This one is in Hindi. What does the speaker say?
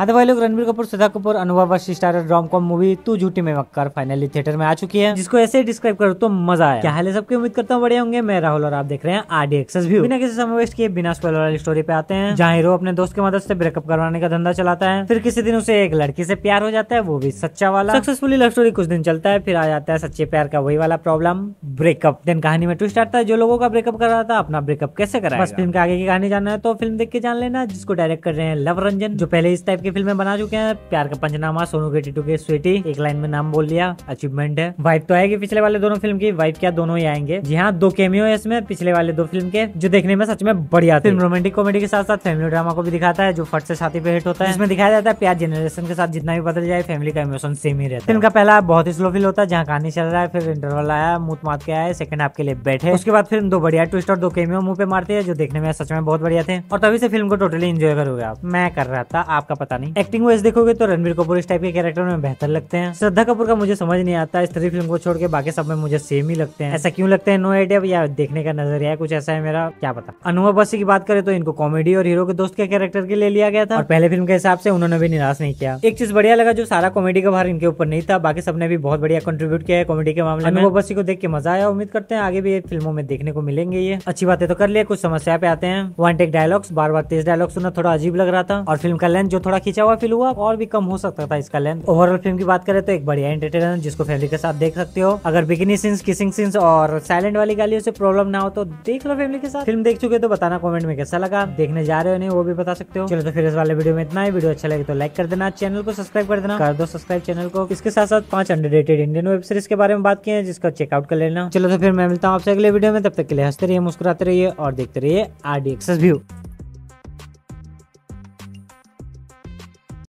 अदरवाइज लोग Ranbir Kapoor Sudha Kapoor Anubhav star starrer rom com movie Tu Jhoothi में मक्कर फाइनली थिएटर में आ चुकी है जिसको ऐसे डिस्क्राइब करो तो मजा आया क्या हाल है सबकी उम्मीद करता हूँ बड़े होंगे मैं राहुल और आप देख रहे हैं आर एक्सेस भी बिना किसी समय वेस्ट किए बिना स्पॉइलर वाली स्टोरी पे आते हैं जहाँ हीरो अपने दोस्त की मदद से ब्रेकअप करवाने का धंधा चलाता है फिर किसी दिन उसे एक लड़की से प्यार हो जाता है वो भी सच्चा वाला सक्सेसफुली लव स्टोरी कुछ दिन चलता है फिर आ जाता है सच्चे प्यार का वही वाला प्रॉब्लम ब्रेकअप दिन कहानी में ट्विस्ट आता है जो लोगों का ब्रेकअप कर रहा था अपना ब्रेकअप कैसे करा बस फिल्म के आगे की कहानी जानना है तो फिल्म देख के जान लेना जिसको डायरेक्ट कर रहे हैं लव रंजन जो पहले इस टाइप की फिल्में बना चुके हैं प्यार का पंचनामा सोनू के टिटू के स्वेटी एक लाइन में नाम बोल लिया अचीवमेंट है वाइफ तो आएगी पिछले वाले दोनों फिल्म की वाइफ क्या दोनों ही आएंगे जी हाँ दो केमियो है इसमें पिछले वाले दो फिल्म के जो देखने में सच में बढ़िया फिल्म रोमांटिक कॉमेडी के साथ साथ फैमिली ड्रामा को भी दिखाता है जो फट से छाती पे हिट होता है इसमें दिखाया जाता है प्यार जनरेशन के साथ जितना भी बदल जाए फैमिली का इमोशन सेम ही रहता है फिल्म का पहला बहुत ही स्लो फील होता है जहाँ कहानी चल रहा है फिर इंटरवल आया मुत मात के आया सेकंड आपके लिए बैठे उसके बाद फिल्म दो बढ़िया ट्विस्ट और दो केमियो मुंह पे मारती है जो देखने में सच में बहुत बढ़िया थे और तभी से फिल्म को टोटली इंजॉय करोगे आप मैं कर रहा था आपका पता पता नहीं एक्टिंग वाइज देखोगे तो रणबीर कपूर इस टाइप के कैरेक्टर में बेहतर लगते हैं श्रद्धा कपूर का मुझे समझ नहीं आता इस थ्री फिल्म को छोड़ के बाकी सब में मुझे सेम ही लगते हैं ऐसा क्यों लगता है नो आइडिया या देखने का नजरिया कुछ ऐसा है मेरा क्या पता अनुभव बसी की बात करें तो इनको कॉमेडी और हीरो के दोस्त के कैरेक्टर के लिए लिया गया था और पहले फिल्म के हिसाब से उन्होंने भी निराश नहीं किया एक चीज बढ़िया लगा जो सारा कॉमेडी का भार इनके ऊपर नहीं था बाकी सबने भी बहुत बढ़िया कंट्रीब्यूट किया है कॉमेडी के मामले अनुभव बसी को देख के मजा आया उम्मीद करते हैं आगे भी फिल्मों में देखने को मिलेंगे ये अच्छी बातें तो कर लिया कुछ समस्या पे आते हैं वन टेक डायलॉग्स बार बार तेज डायलॉग सुनना थोड़ा अजीब लग रहा था और फिल्म का लेंथ जो थोड़ा खिंचा हुआ फील हुआ और भी कम हो सकता था इसका लेंथ ओवरऑल फिल्म की बात करें तो एक बढ़िया एंटरटेनर जिसको फैमिली के साथ देख सकते हो अगर बिकनी सीन्स किसिंग सीन्स और साइलेंट वाली गालियों से प्रॉब्लम ना हो तो देख लो फैमिली के साथ फिल्म देख चुके तो बताना कॉमेंट में कैसा लगा देखने जा रहे हो नहीं वो भी बता सकते हो चलो तो फिर इस वाले वीडियो में इतना ही वीडियो अच्छा लगे तो लाइक कर देना चैनल को सब्सक्राइब कर देना कर दो सब्सक्राइब चैनल को इसके साथ साथ पांच अंडरडेटेड इंडियन वेब सीरीज के बारे में बात की है जिसका चेकआउट कर लेना चलो तो फिर मैं मिलता हूँ आपसे अगले वीडियो में तब तक के लिए हंसते रहिए मुस्कुराते रहिए और देखते रहिए आर डी एक्सेस व्यू